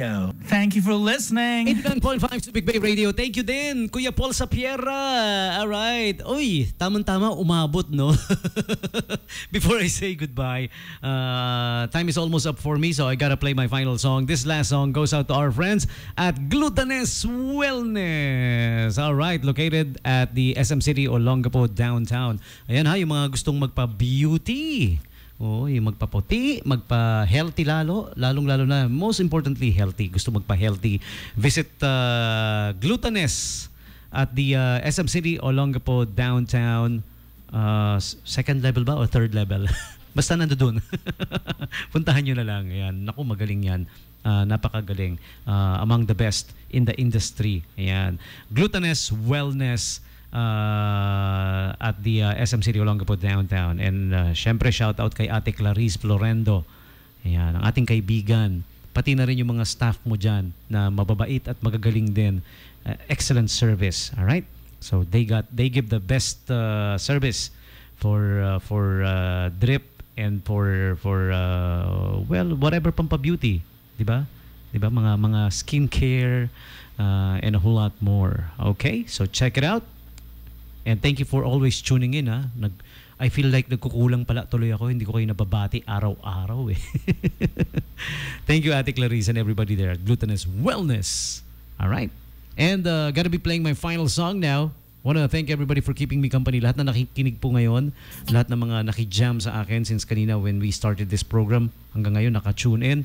Radio. Thank you for listening. 89.5 Big Bay Radio. Thank you din, Kuya Paul Sapiera. All right. Uy, tamang-tama umabot, no? Before I say goodbye, uh, time is almost up for me, so I gotta play my final song. This last song goes out to our friends at Glutinous Wellness. All right, located at the SM City Olongapo downtown. Ayan ha, yung mga gustong magpa-beauty. Oo, yung magpaputi, magpa-healthy lalo, lalong-lalo na, most importantly, healthy. Gusto magpa-healthy. Visit uh, Glutoness at the uh, SM City, Olongapo, downtown, uh, second level ba o third level? Basta nando doon. Puntahan nyo na lang. Ayan. Naku, magaling yan. Uh, napakagaling. Uh, among the best in the industry. Ayan. Glutinous Wellness uh, at the uh, SM City Olongapo downtown. And uh, syempre shout out kay Ate Clarice Florendo. Ayan, ang ating kaibigan. Pati na rin yung mga staff mo dyan na mababait at magagaling din. Uh, excellent service. All right? So they got they give the best uh, service for uh, for uh, drip and for for uh, well whatever pampa beauty, 'di ba? 'Di ba mga mga skincare uh, and a whole lot more. Okay? So check it out. And thank you for always tuning in ha. Nag I feel like nagkukulang pala tuloy ako. Hindi ko kayo nababati araw-araw eh. thank you Ate Clarice and everybody there at Glutinous Wellness. All right. And uh, gonna be playing my final song now. Wanna thank everybody for keeping me company. Lahat na nakikinig po ngayon, lahat ng na mga nakijam sa akin since kanina when we started this program hanggang ngayon nakatune in.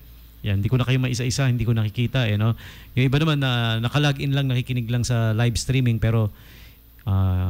Yan, hindi ko na kayo maisa-isa, hindi ko nakikita eh no. Yung iba naman na uh, naka-log in lang, nakikinig lang sa live streaming pero uh,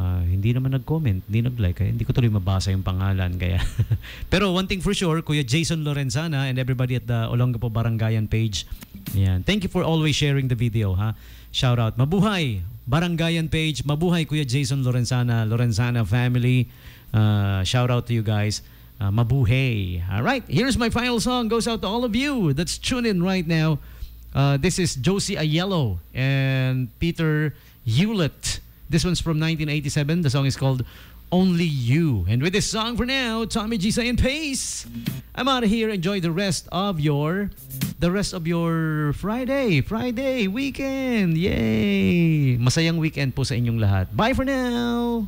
hindi naman nag-comment, hindi nag-like, kaya hindi ko tuloy mabasa yung pangalan. Kaya. Pero one thing for sure, Kuya Jason Lorenzana and everybody at the Olongapo Barangayan page, yan. thank you for always sharing the video. ha Shout out. Mabuhay, Barangayan page. Mabuhay, Kuya Jason Lorenzana, Lorenzana family. Uh, shout out to you guys. Uh, mabuhay. All right, here's my final song. Goes out to all of you that's tuned in right now. Uh, this is Josie Ayello and Peter Hewlett. This one's from 1987. The song is called Only You. And with this song for now, Tommy G saying peace. I'm out of here. Enjoy the rest of your the rest of your Friday, Friday weekend. Yay! Masayang weekend po sa inyong lahat. Bye for now.